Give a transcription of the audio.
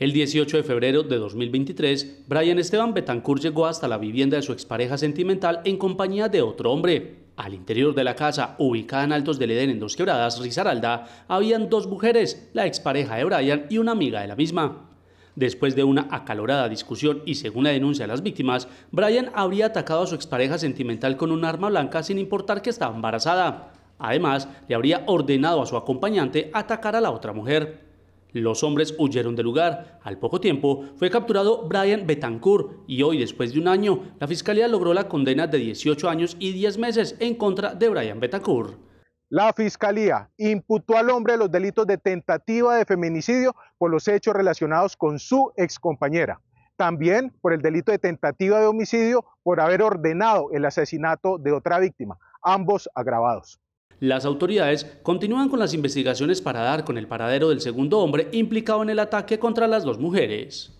El 18 de febrero de 2023, Brian Esteban Betancourt llegó hasta la vivienda de su expareja sentimental en compañía de otro hombre. Al interior de la casa, ubicada en Altos del Edén en Dos Quebradas, Risaralda, habían dos mujeres, la expareja de Brian y una amiga de la misma. Después de una acalorada discusión y según la denuncia de las víctimas, Brian habría atacado a su expareja sentimental con un arma blanca sin importar que estaba embarazada. Además, le habría ordenado a su acompañante atacar a la otra mujer. Los hombres huyeron del lugar. Al poco tiempo fue capturado Brian Betancourt y hoy, después de un año, la fiscalía logró la condena de 18 años y 10 meses en contra de Brian Betancourt. La fiscalía imputó al hombre los delitos de tentativa de feminicidio por los hechos relacionados con su excompañera. También por el delito de tentativa de homicidio por haber ordenado el asesinato de otra víctima, ambos agravados. Las autoridades continúan con las investigaciones para dar con el paradero del segundo hombre implicado en el ataque contra las dos mujeres.